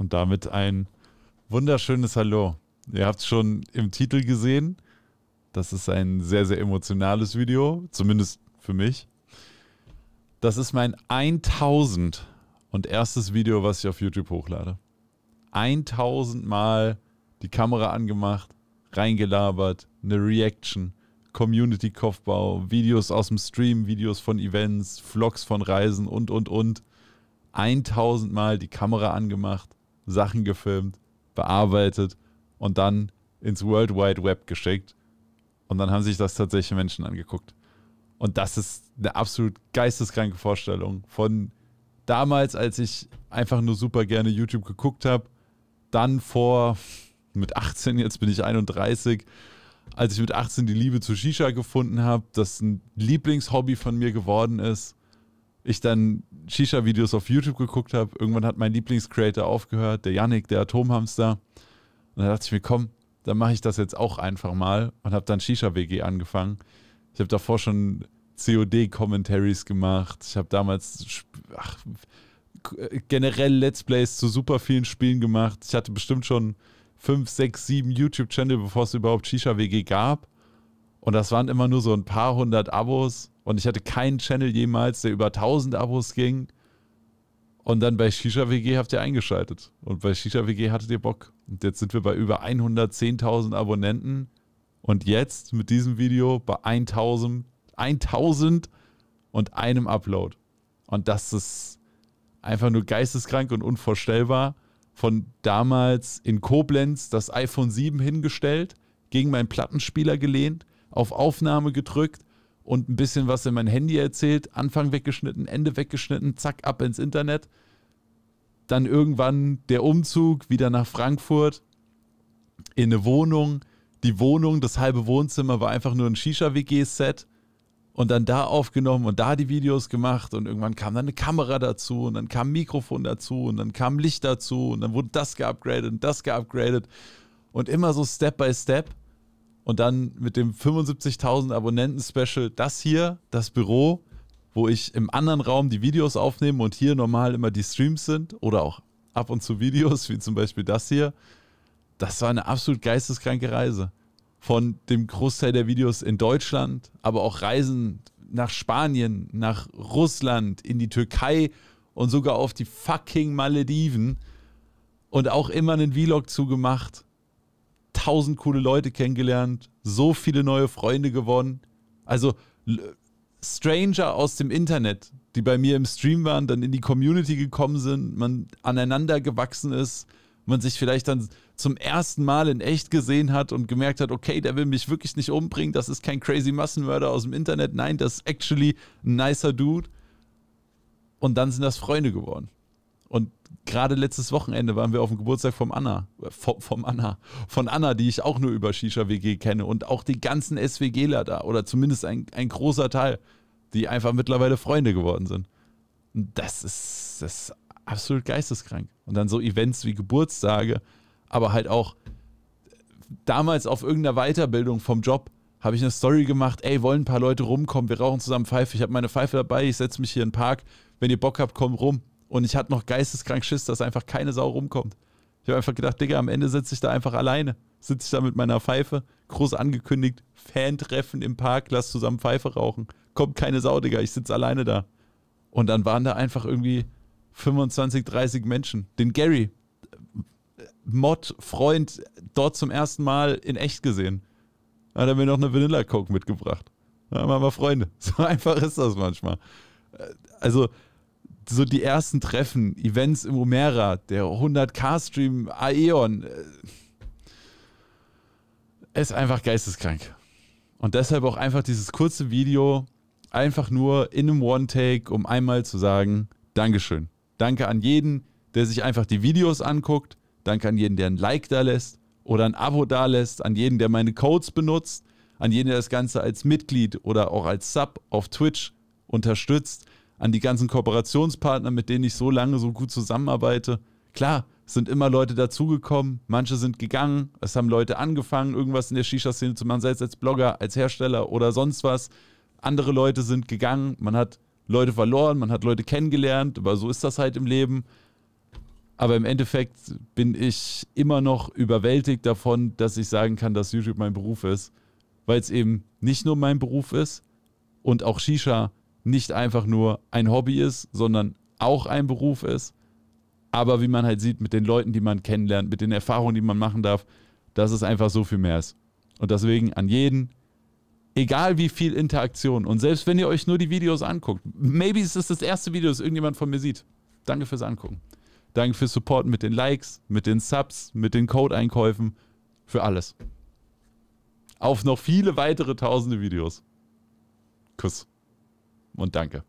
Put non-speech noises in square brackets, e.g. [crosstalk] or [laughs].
und damit ein wunderschönes Hallo. Ihr habt es schon im Titel gesehen. Das ist ein sehr, sehr emotionales Video, zumindest für mich. Das ist mein 1000 und erstes Video, was ich auf YouTube hochlade. 1000 Mal die Kamera angemacht, reingelabert, eine Reaction, Community-Kopfbau, Videos aus dem Stream, Videos von Events, Vlogs von Reisen und, und, und. 1000 Mal die Kamera angemacht, Sachen gefilmt, bearbeitet und dann ins World Wide Web geschickt. Und dann haben sich das tatsächlich Menschen angeguckt. Und das ist eine absolut geisteskranke Vorstellung von damals, als ich einfach nur super gerne YouTube geguckt habe, dann vor mit 18, jetzt bin ich 31, als ich mit 18 die Liebe zu Shisha gefunden habe, das ein Lieblingshobby von mir geworden ist ich dann Shisha-Videos auf YouTube geguckt habe. Irgendwann hat mein Lieblingscreator aufgehört, der Yannick, der Atomhamster. Und da dachte ich mir, komm, dann mache ich das jetzt auch einfach mal und habe dann Shisha-WG angefangen. Ich habe davor schon COD-Commentaries gemacht. Ich habe damals ach, generell Let's Plays zu super vielen Spielen gemacht. Ich hatte bestimmt schon fünf, sechs, sieben YouTube-Channel, bevor es überhaupt Shisha-WG gab. Und das waren immer nur so ein paar hundert Abos. Und ich hatte keinen Channel jemals, der über 1000 Abos ging. Und dann bei Shisha WG habt ihr eingeschaltet. Und bei Shisha WG hattet ihr Bock. Und jetzt sind wir bei über 110.000 Abonnenten. Und jetzt mit diesem Video bei 1000, 1000 und einem Upload. Und das ist einfach nur geisteskrank und unvorstellbar. Von damals in Koblenz das iPhone 7 hingestellt, gegen meinen Plattenspieler gelehnt, auf Aufnahme gedrückt und ein bisschen was in mein Handy erzählt, Anfang weggeschnitten, Ende weggeschnitten, zack, ab ins Internet. Dann irgendwann der Umzug wieder nach Frankfurt in eine Wohnung. Die Wohnung, das halbe Wohnzimmer war einfach nur ein Shisha-WG-Set und dann da aufgenommen und da die Videos gemacht und irgendwann kam dann eine Kamera dazu und dann kam ein Mikrofon dazu und dann kam Licht dazu und dann wurde das geupgradet und das geupgradet und immer so Step by Step und dann mit dem 75.000 Abonnenten-Special das hier, das Büro, wo ich im anderen Raum die Videos aufnehme und hier normal immer die Streams sind oder auch ab und zu Videos, wie zum Beispiel das hier. Das war eine absolut geisteskranke Reise. Von dem Großteil der Videos in Deutschland, aber auch Reisen nach Spanien, nach Russland, in die Türkei und sogar auf die fucking Malediven und auch immer einen Vlog zugemacht tausend coole Leute kennengelernt, so viele neue Freunde gewonnen. Also Stranger aus dem Internet, die bei mir im Stream waren, dann in die Community gekommen sind, man aneinander gewachsen ist, man sich vielleicht dann zum ersten Mal in echt gesehen hat und gemerkt hat, okay, der will mich wirklich nicht umbringen, das ist kein crazy Massenmörder aus dem Internet, nein, das ist actually ein nicer Dude. Und dann sind das Freunde geworden. Und gerade letztes Wochenende waren wir auf dem Geburtstag vom Anna, äh, vom, vom Anna, von Anna, die ich auch nur über Shisha WG kenne und auch die ganzen SWGler da oder zumindest ein, ein großer Teil, die einfach mittlerweile Freunde geworden sind. Und das ist, das ist absolut geisteskrank. Und dann so Events wie Geburtstage, aber halt auch äh, damals auf irgendeiner Weiterbildung vom Job habe ich eine Story gemacht, ey, wollen ein paar Leute rumkommen, wir rauchen zusammen Pfeife, ich habe meine Pfeife dabei, ich setze mich hier in den Park, wenn ihr Bock habt, komm rum. Und ich hatte noch geisteskrank Schiss, dass einfach keine Sau rumkommt. Ich habe einfach gedacht, Digga, am Ende sitze ich da einfach alleine. Sitze ich da mit meiner Pfeife, groß angekündigt, Fan-Treffen im Park, lass zusammen Pfeife rauchen. Kommt keine Sau, Digga, ich sitze alleine da. Und dann waren da einfach irgendwie 25, 30 Menschen. Den Gary, Mod, Freund, dort zum ersten Mal in echt gesehen. Da Hat er mir noch eine Vanilla Coke mitgebracht. Da haben wir Freunde. [laughs] So einfach ist das manchmal. Äh, also, so die ersten Treffen, Events im Omera, der 100k-Stream, Aeon. Äh, ist einfach geisteskrank. Und deshalb auch einfach dieses kurze Video, einfach nur in einem One-Take, um einmal zu sagen, Dankeschön. Danke an jeden, der sich einfach die Videos anguckt. Danke an jeden, der ein Like da lässt oder ein Abo da lässt. An jeden, der meine Codes benutzt. An jeden, der das Ganze als Mitglied oder auch als Sub auf Twitch unterstützt an die ganzen Kooperationspartner, mit denen ich so lange so gut zusammenarbeite. Klar, es sind immer Leute dazugekommen, manche sind gegangen, es haben Leute angefangen, irgendwas in der Shisha-Szene zu machen, sei es als Blogger, als Hersteller oder sonst was. Andere Leute sind gegangen, man hat Leute verloren, man hat Leute kennengelernt, aber so ist das halt im Leben. Aber im Endeffekt bin ich immer noch überwältigt davon, dass ich sagen kann, dass YouTube mein Beruf ist, weil es eben nicht nur mein Beruf ist und auch Shisha nicht einfach nur ein Hobby ist, sondern auch ein Beruf ist. Aber wie man halt sieht, mit den Leuten, die man kennenlernt, mit den Erfahrungen, die man machen darf, dass es einfach so viel mehr ist. Und deswegen an jeden, egal wie viel Interaktion und selbst wenn ihr euch nur die Videos anguckt, maybe ist es das erste Video, das irgendjemand von mir sieht. Danke fürs Angucken. Danke fürs Support mit den Likes, mit den Subs, mit den Code-Einkäufen, für alles. Auf noch viele weitere tausende Videos. Kuss und danke.